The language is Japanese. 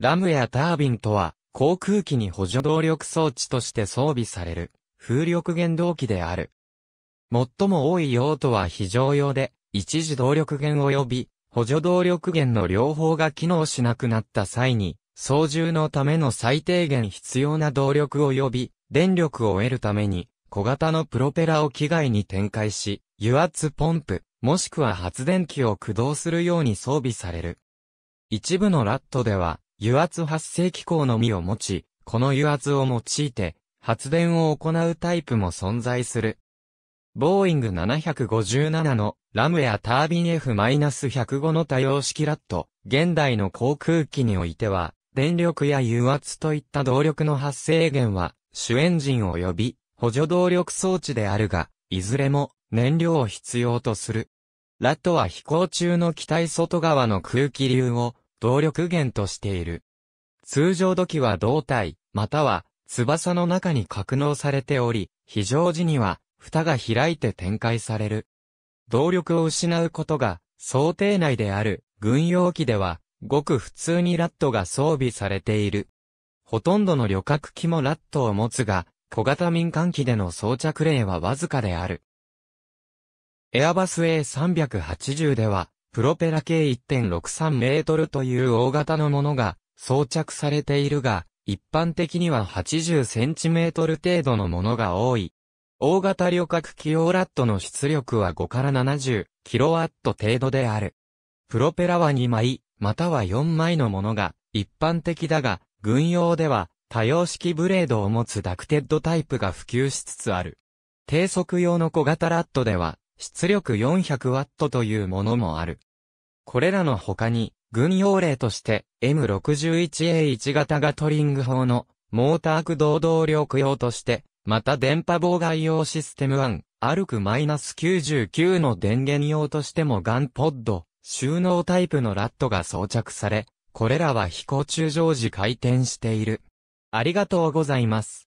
ラムやタービンとは、航空機に補助動力装置として装備される、風力原動機である。最も多い用途は非常用で、一時動力源及び補助動力源の両方が機能しなくなった際に、操縦のための最低限必要な動力及び電力を得るために、小型のプロペラを機外に展開し、油圧ポンプ、もしくは発電機を駆動するように装備される。一部のラットでは、油圧発生機構のみを持ち、この油圧を用いて、発電を行うタイプも存在する。ボーイング757のラムやタービン F-105 の多様式ラット、現代の航空機においては、電力や油圧といった動力の発生源は、主エンジン及び補助動力装置であるが、いずれも燃料を必要とする。ラットは飛行中の機体外側の空気流を動力源としている。通常土器は胴体、または翼の中に格納されており、非常時には蓋が開いて展開される。動力を失うことが想定内である軍用機では、ごく普通にラットが装備されている。ほとんどの旅客機もラットを持つが、小型民間機での装着例はわずかである。エアバス A380 では、プロペラ径1.63メートルという大型のものが装着されているが、一般的には80センチメートル程度のものが多い。大型旅客機オーラットの出力は5から70キロワット程度である。プロペラは2枚、または4枚のものが一般的だが、軍用では多様式ブレードを持つダクテッドタイプが普及しつつある。低速用の小型ラットでは出力 400W というものもある。これらの他に、軍用例として M61A1 型ガトリング砲のモーター駆動動力用として、また電波妨害用システム1、アルク -99 の電源用としてもガンポッド、収納タイプのラットが装着され、これらは飛行中常時回転している。ありがとうございます。